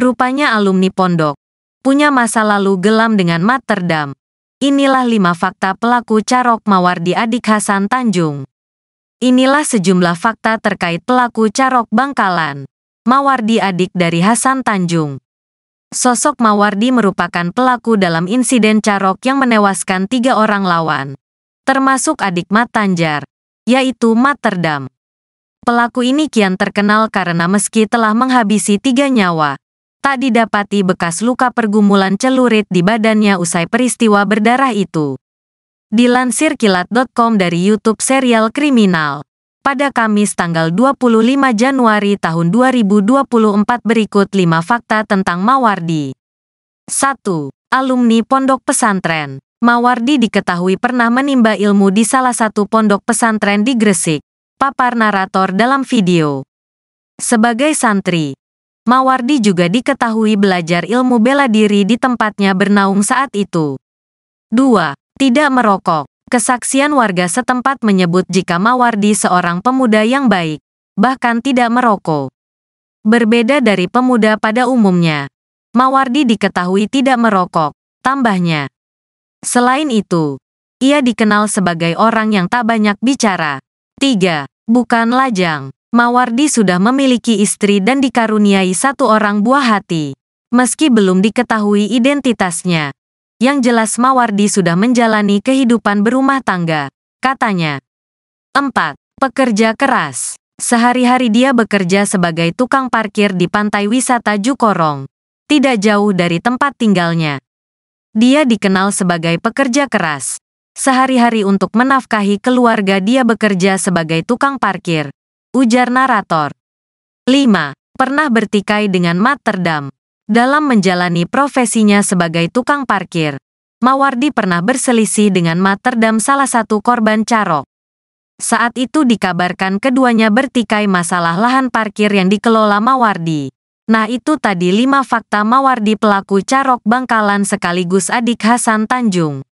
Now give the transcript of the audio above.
Rupanya alumni pondok. Punya masa lalu gelam dengan Materdam. Inilah lima fakta pelaku Carok mawar di Adik Hasan Tanjung. Inilah sejumlah fakta terkait pelaku Carok Bangkalan. Mawardi adik dari Hasan Tanjung. Sosok Mawardi merupakan pelaku dalam insiden Carok yang menewaskan tiga orang lawan, termasuk adik Mat Tanjar, yaitu Mat Terdam. Pelaku ini kian terkenal karena meski telah menghabisi tiga nyawa, tak didapati bekas luka pergumulan celurit di badannya usai peristiwa berdarah itu. Dilansir kilat.com dari YouTube serial kriminal. Pada Kamis tanggal 25 Januari tahun 2024 berikut 5 fakta tentang Mawardi. 1. Alumni Pondok Pesantren. Mawardi diketahui pernah menimba ilmu di salah satu pondok pesantren di Gresik. Papar narator dalam video. Sebagai santri, Mawardi juga diketahui belajar ilmu bela diri di tempatnya bernaung saat itu. 2. Tidak merokok. Kesaksian warga setempat menyebut jika Mawardi seorang pemuda yang baik, bahkan tidak merokok. Berbeda dari pemuda pada umumnya, Mawardi diketahui tidak merokok, tambahnya. Selain itu, ia dikenal sebagai orang yang tak banyak bicara. 3. Bukan lajang. Mawardi sudah memiliki istri dan dikaruniai satu orang buah hati. Meski belum diketahui identitasnya, yang jelas Mawardi sudah menjalani kehidupan berumah tangga, katanya. 4. Pekerja keras. Sehari-hari dia bekerja sebagai tukang parkir di pantai wisata Jukorong, tidak jauh dari tempat tinggalnya. Dia dikenal sebagai pekerja keras. Sehari-hari untuk menafkahi keluarga dia bekerja sebagai tukang parkir, ujar narator. 5. Pernah bertikai dengan Materdam Dalam menjalani profesinya sebagai tukang parkir, Mawardi pernah berselisih dengan Materdam salah satu korban carok. Saat itu dikabarkan keduanya bertikai masalah lahan parkir yang dikelola Mawardi. Nah itu tadi lima fakta Mawardi pelaku carok bangkalan sekaligus adik Hasan Tanjung.